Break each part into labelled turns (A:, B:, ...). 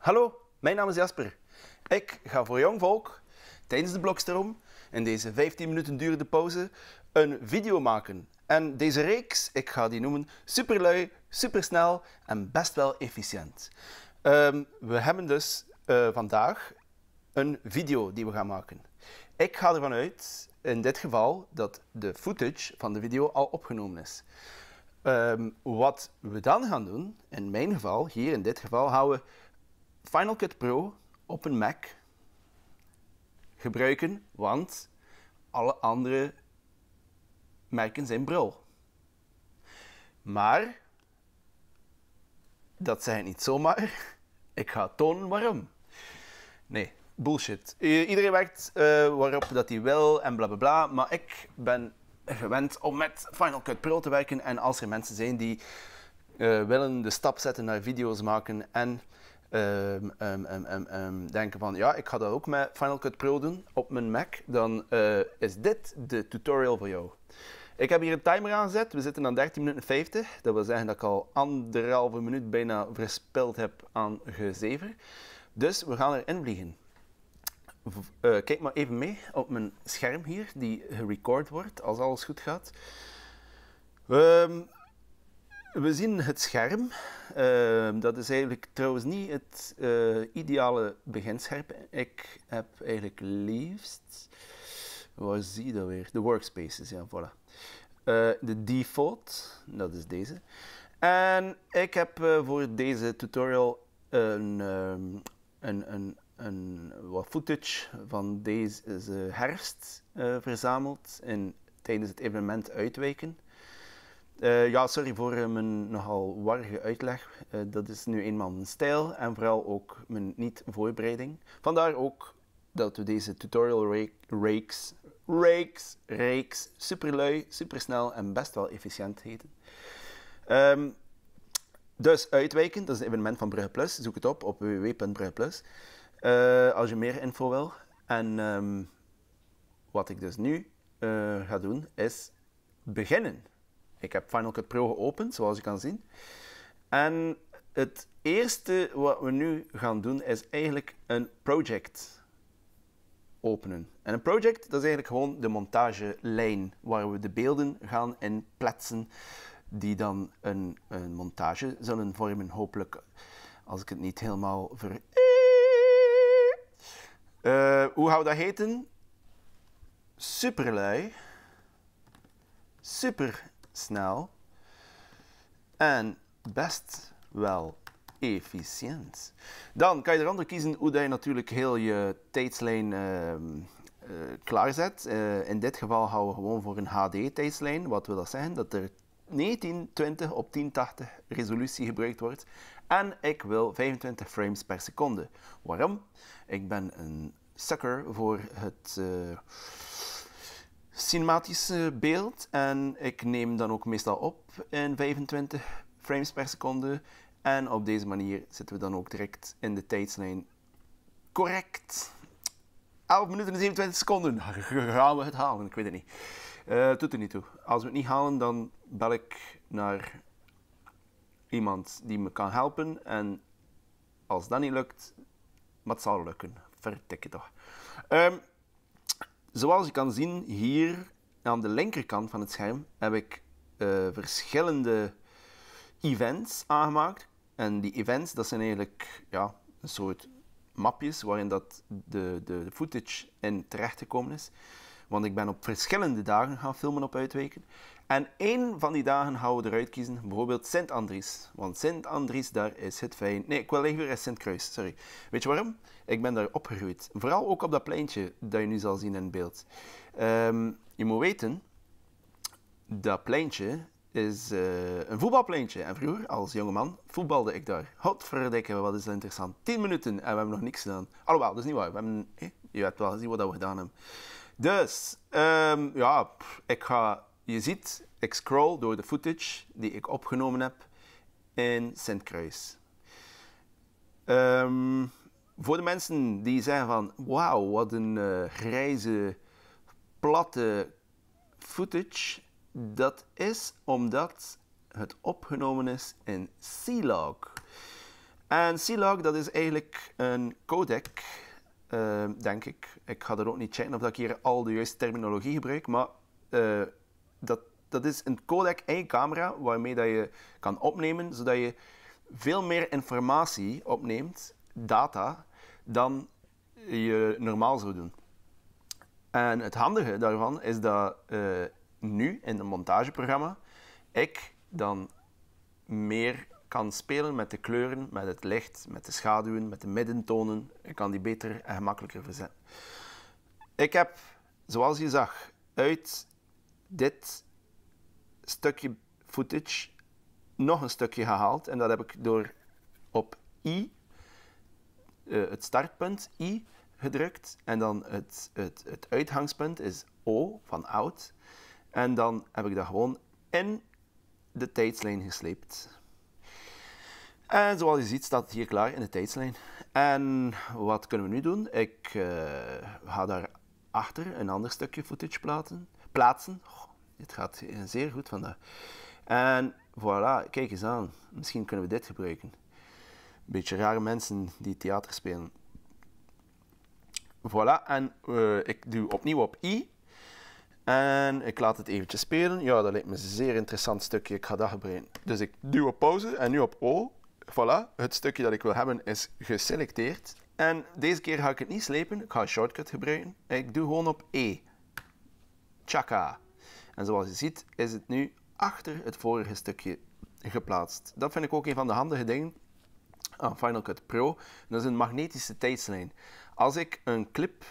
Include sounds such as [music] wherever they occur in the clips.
A: Hallo, mijn naam is Jasper. Ik ga voor jong volk tijdens de blokstroom in deze 15 minuten durende pauze een video maken. En deze reeks, ik ga die noemen superlui, supersnel en best wel efficiënt. Ehm, we hebben dus eh, vandaag een video die we gaan maken. Ik ga ervan uit, in dit geval, dat de footage van de video al opgenomen is. Ehm, wat we dan gaan doen, in mijn geval, hier in dit geval, houden we Final Cut Pro op een Mac gebruiken, want alle andere merken zijn bril. Maar dat zijn niet zomaar. [laughs] Ik ga tonen waarom. Nee, bullshit. Iedereen werkt eh, waarop dat hij wil en blablabla. Bla bla, maar ik ben gewend om met Final Cut Pro te werken. En als er mensen zijn die eh, willen de stap zetten naar video's maken en um, denken van ja, ik ga dat ook met Final Cut Pro doen op mijn Mac, dan eh, is dit de tutorial voor jou. Ik heb hier een timer aanzet. We zitten aan 13 minuten 50. Dat wil zeggen dat ik al anderhalve minuut bijna verspild heb aan gezever. Dus we gaan erin vliegen. Eh, kijk maar even mee op mijn scherm hier, die gerecord wordt als alles goed gaat. Um, we zien het scherm. Ehm, dat is eigenlijk trouwens niet het eh, ideale beginscherm. Ik heb eigenlijk liefst. Waar zie je dat weer? De workspaces, ja, voilà. Eh, de default, dat is deze. En ik heb eh, voor deze tutorial een, ehm, een, een, een, wat footage van deze herfst verzameld in, tijdens het evenement Uitwijken. Eh, ja, sorry voor eh, mijn nogal warrige uitleg. Eh, dat is nu eenmaal mijn stijl en vooral ook mijn niet-voorbereiding. Vandaar ook dat we deze tutorial reeks, reeks, reeks super lui, super snel en best wel efficiënt heten. Ehm, dus uitwijken, dat is een evenement van Brugge Plus. Zoek het op op www.bruggeplus als je meer info wil. En ehm, wat ik dus nu ga doen is beginnen. Ik heb Final Cut Pro geopend, zoals je kan zien. En het eerste wat we nu gaan doen is eigenlijk een project openen. En een project dat is eigenlijk gewoon de montagelijn waar we de beelden gaan in plaatsen die dan een, een montage zullen vormen, hopelijk. Als ik het niet helemaal ver... Uh, hoe gaan dat heten? Superlui. Super snel en best wel efficiënt. Dan kan je eronder kiezen hoe dat je natuurlijk heel je tijdslijn ehm, eh, klaarzet. Eh, in dit geval houden we gewoon voor een HD-tijdslijn. Wat wil dat zeggen? Dat er 1920 op 1080 resolutie gebruikt wordt. En ik wil 25 frames per seconde. Waarom? Ik ben een sucker voor het eh, cinematische eh, beeld. En ik neem dan ook meestal op in 25 frames per seconde. En op deze manier zitten we dan ook direct in de tijdslijn. Correct. 11 minuten en 27 seconden. [laughs] Gaan we het halen? Ik weet het niet. Uh, doet er niet toe. Als we het niet halen, dan bel ik naar iemand die me kan helpen. En als dat niet lukt, wat het zal lukken. je toch. Ehm, Zoals je kan zien hier aan de linkerkant van het scherm heb ik eh, verschillende events aangemaakt. En die events, dat zijn eigenlijk ja, een soort mapjes waarin dat de, de, footage in terechtgekomen is. Want ik ben op verschillende dagen gaan filmen op Uitweken. En één van die dagen gaan we eruit kiezen, bijvoorbeeld Sint-Andries. Want Sint-Andries, daar is het fijn. Nee, ik wil liever weer Sint-Kruis, sorry. Weet je waarom? Ik ben daar opgegroeid. Vooral ook op dat pleintje dat je nu zal zien in beeld. Ehm, je moet weten, dat pleintje is eh, een voetbalpleintje. En vroeger, als jongeman, voetbalde ik daar. Godverdikke, wat is dat interessant. 10 minuten en we hebben nog niks gedaan. Alhoewel, dat is niet waar. We hebben, je hebt wel gezien wat we gedaan hebben. Dus, ehm, ja, ik ga, je ziet, ik scroll door de footage die ik opgenomen heb in Sint-Kruis. Ehm, voor de mensen die zeggen van, wauw, wat een eh, grijze, platte footage. Dat is omdat het opgenomen is in C-Log. En C-Log, dat is eigenlijk een codec Ehm, denk ik. Ik ga er ook niet checken of dat ik hier al de juiste terminologie gebruik, maar eh, dat, dat is een codec en camera waarmee dat je kan opnemen, zodat je veel meer informatie opneemt, data, dan je normaal zou doen. En het handige daarvan is dat eh, nu in een montageprogramma ik dan meer kan spelen met de kleuren, met het licht, met de schaduwen, met de middentonen. Ik kan die beter en gemakkelijker verzetten. Ik heb, zoals je zag, uit dit stukje footage nog een stukje gehaald. En dat heb ik door op I, eh, het startpunt I, gedrukt. En dan het, het, het uitgangspunt is O, van oud. En dan heb ik dat gewoon in de tijdslijn gesleept. En zoals je ziet staat het hier klaar in de tijdslijn. En wat kunnen we nu doen? Ik eh, ga daar achter een ander stukje footage plaatsen. Het gaat zeer goed vandaag. En voilà, kijk eens aan. Misschien kunnen we dit gebruiken. Een beetje rare mensen die theater spelen. Voilà, en eh, ik duw opnieuw op I. En ik laat het eventjes spelen. Ja, dat lijkt me een zeer interessant stukje. Ik ga dat gebruiken. Dus ik duw op pauze en nu op O voilà, het stukje dat ik wil hebben is geselecteerd. En deze keer ga ik het niet slepen, ik ga een shortcut gebruiken. Ik doe gewoon op E. Chaka. En zoals je ziet is het nu achter het vorige stukje geplaatst. Dat vind ik ook een van de handige dingen aan ah, Final Cut Pro. Dat is een magnetische tijdslijn. Als ik een clip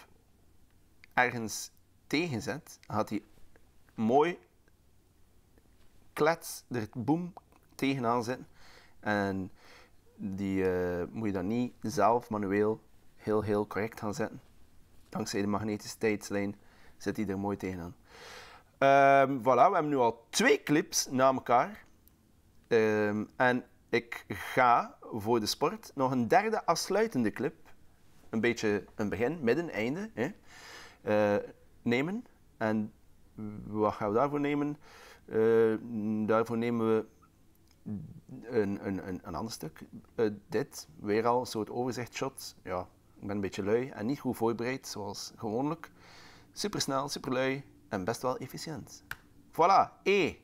A: ergens tegenzet, gaat die mooi klets er boem tegenaan zitten. En die eh, moet je dan niet zelf manueel heel, heel correct gaan zetten. Dankzij de magnetische tijdslijn zit hij er mooi tegenaan. Um, voilà, we hebben nu al twee clips na elkaar. Ehm, en ik ga voor de sport nog een derde afsluitende clip, een beetje een begin, midden, einde, hè, eh, nemen. En wat gaan we daarvoor nemen? Eh, daarvoor nemen we een, een, een, een ander stuk. Eh, dit, weer al een soort overzichtshot. Ja, ik ben een beetje lui en niet goed voorbereid, zoals gewoonlijk. Supersnel, superlui en best wel efficiënt. Voilà, E.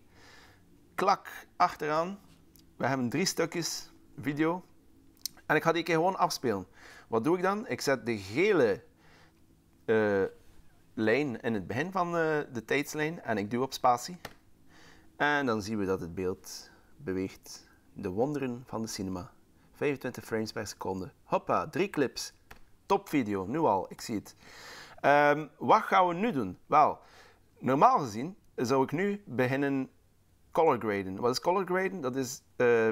A: Klak, achteraan. We hebben drie stukjes video. En ik ga die keer gewoon afspelen. Wat doe ik dan? Ik zet de gele eh, lijn in het begin van eh, de tijdslijn en ik duw op spatie. En dan zien we dat het beeld beweegt de wonderen van de cinema. 25 frames per seconde. Hoppa, drie clips. Top video, nu al, ik zie het. Ehm, wat gaan we nu doen? Wel, normaal gezien zou ik nu beginnen color graden. Wat is color graden? Dat is eh,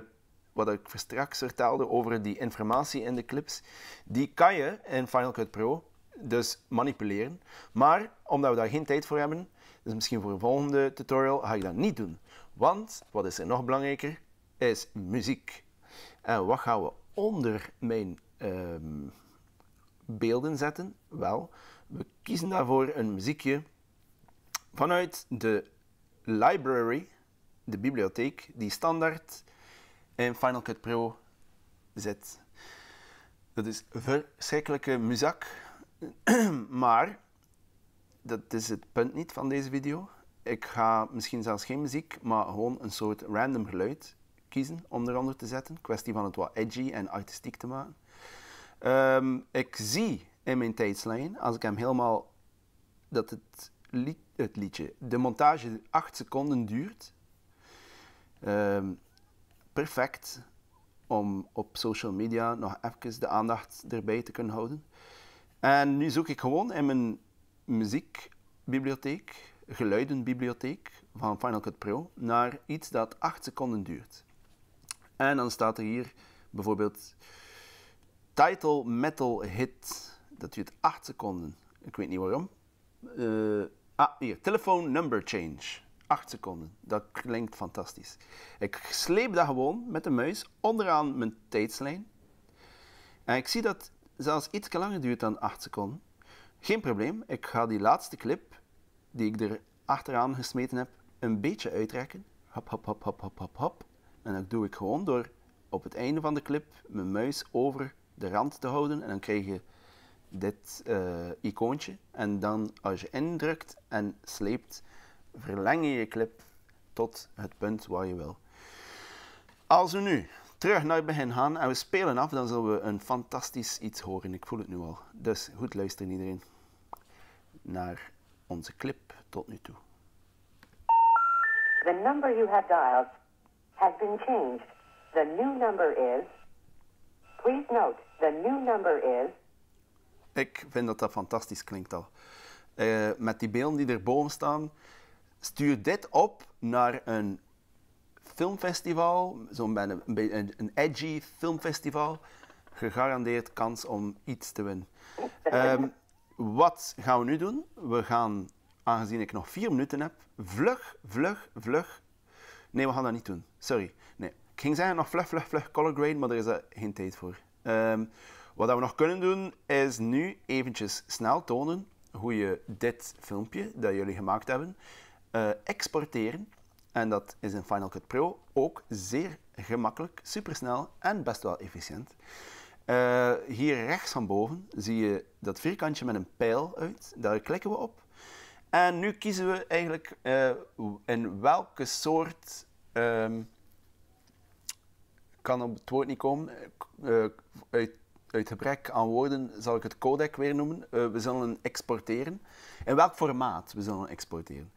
A: wat ik straks vertelde over die informatie in de clips. Die kan je in Final Cut Pro dus manipuleren. Maar omdat we daar geen tijd voor hebben, dus misschien voor een volgende tutorial, ga ik dat niet doen. Want, wat is er nog belangrijker, is muziek. En wat gaan we onder mijn ehm, beelden zetten? Wel, we kiezen daarvoor een muziekje vanuit de library, de bibliotheek, die standaard in Final Cut Pro zit. Dat is verschrikkelijke muziek, [clears throat] maar dat is het punt niet van deze video ik ga misschien zelfs geen muziek, maar gewoon een soort random geluid kiezen om eronder te zetten. Kwestie van het wat edgy en artistiek te maken. Ehm, ik zie in mijn tijdslijn, als ik hem helemaal, dat het, het liedje, de montage 8 seconden duurt. Ehm, perfect om op social media nog even de aandacht erbij te kunnen houden. En nu zoek ik gewoon in mijn muziekbibliotheek geluidenbibliotheek van Final Cut Pro naar iets dat 8 seconden duurt. En dan staat er hier bijvoorbeeld title metal hit. Dat duurt 8 seconden. Ik weet niet waarom. Eh, ah, hier. Telephone number change. 8 seconden. Dat klinkt fantastisch. Ik sleep dat gewoon met de muis onderaan mijn tijdslijn. En ik zie dat zelfs iets langer duurt dan 8 seconden. Geen probleem. Ik ga die laatste clip die ik er achteraan gesmeten heb, een beetje uitrekken. hop, hop, hop, hop, hop, hop, hop, En dat doe ik gewoon door op het einde van de clip mijn muis over de rand te houden. En dan krijg je dit eh, icoontje. En dan als je indrukt en sleept, verleng je je clip tot het punt waar je wil. Als we nu terug naar het begin gaan en we spelen af, dan zullen we een fantastisch iets horen. Ik voel het nu al. Dus goed luisteren iedereen naar onze clip tot nu toe. The number you have dialed has been changed. The new number is... Please note, the new number is... Ik vind dat dat fantastisch klinkt al. Eh, met die beelden die er boven staan, stuur dit op naar een filmfestival, zo'n bij een, een, edgy filmfestival, gegarandeerd kans om iets te winnen. [laughs] Ehm, wat gaan we nu doen? We gaan, aangezien ik nog vier minuten heb, vlug, vlug, vlug. Nee, we gaan dat niet doen. Sorry. Nee. Ik ging zeggen nog vlug, vlug, vlug color grade, maar er is er geen tijd voor. Ehm, wat we nog kunnen doen, is nu eventjes snel tonen hoe je dit filmpje dat jullie gemaakt hebben, eh, exporteren. En dat is in Final Cut Pro ook zeer gemakkelijk, supersnel en best wel efficiënt. Eh, hier rechts van boven zie je dat vierkantje met een pijl uit. Daar klikken we op. En nu kiezen we eigenlijk eh, in welke soort. Um, kan op het woord niet komen. Eh, uit, uit, gebrek aan woorden zal ik het codec weer noemen. we zullen exporteren. In welk formaat we zullen exporteren.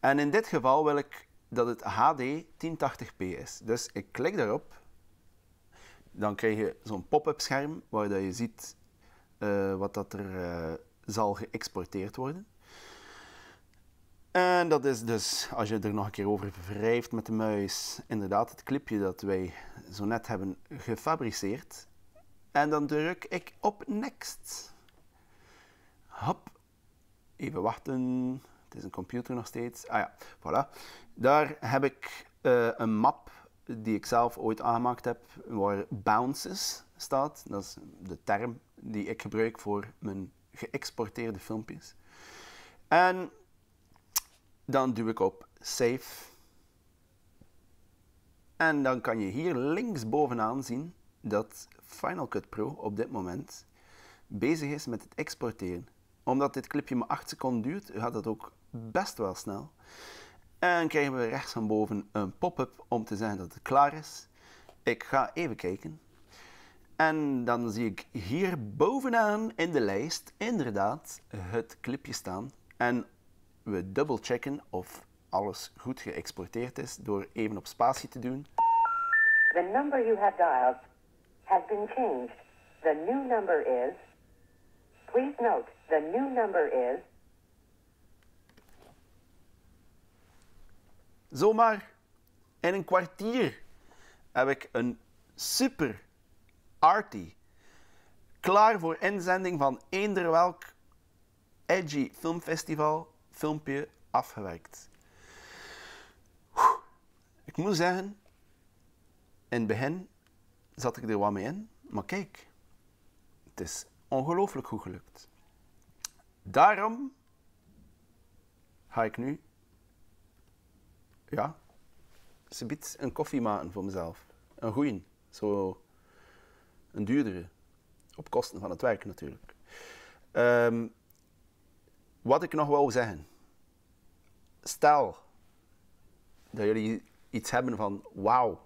A: En in dit geval wil ik dat het HD 1080p is. Dus ik klik daarop dan krijg je zo'n pop-up scherm waar dat je ziet eh, wat dat er eh, zal geëxporteerd worden. En dat is dus, als je er nog een keer over wrijft met de muis, inderdaad het clipje dat wij zo net hebben gefabriceerd. En dan druk ik op next. Hop. Even wachten. Het is een computer nog steeds. Ah ja, voilà. Daar heb ik eh, een map die ik zelf ooit aangemaakt heb, waar bounces staat. Dat is de term die ik gebruik voor mijn geëxporteerde filmpjes. En dan duw ik op save. En dan kan je hier links bovenaan zien dat Final Cut Pro op dit moment bezig is met het exporteren. Omdat dit clipje maar 8 seconden duurt, gaat dat ook best wel snel. En krijgen we rechts van boven een pop-up om te zeggen dat het klaar is. Ik ga even kijken. En dan zie ik hier bovenaan in de lijst inderdaad het clipje staan. En we checken of alles goed geëxporteerd is door even op spatie te doen. The number you have dialed has been changed. The new number is... Please note, the new number is Zomaar in een kwartier heb ik een super arty klaar voor inzending van eender welk edgy filmfestival filmpje afgewerkt. Ik moet zeggen, in het begin zat ik er wat mee in, maar kijk, het is ongelooflijk goed gelukt. Daarom ga ik nu ja, ze biedt een koffie voor mezelf. Een groeien Zo een duurdere. Op kosten van het werk natuurlijk. Ehm, wat ik nog wou zeggen. Stel dat jullie iets hebben van wauw,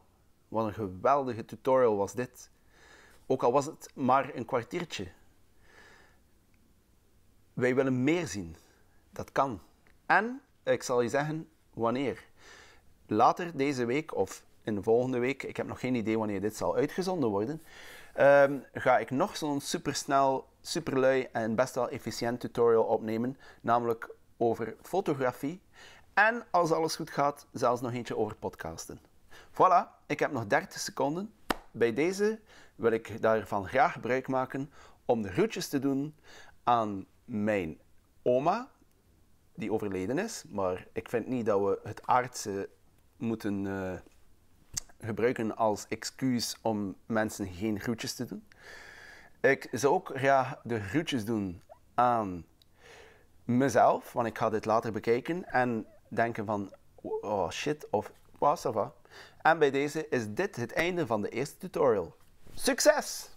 A: wat een geweldige tutorial was dit. Ook al was het maar een kwartiertje. Wij willen meer zien. Dat kan. En ik zal je zeggen wanneer later deze week of in de volgende week, ik heb nog geen idee wanneer dit zal uitgezonden worden, ehm, ga ik nog zo'n supersnel, superlui en best wel efficiënt tutorial opnemen, namelijk over fotografie en als alles goed gaat, zelfs nog eentje over podcasten. Voilà, ik heb nog 30 seconden. Bij deze wil ik daarvan graag gebruik maken om de groetjes te doen aan mijn oma, die overleden is. Maar ik vind niet dat we het aardse moeten eh, gebruiken als excuus om mensen geen groetjes te doen. Ik zou ook graag de groetjes doen aan mezelf, want ik ga dit later bekijken en denken van, oh shit, of was En bij deze is dit het einde van de eerste tutorial. Succes!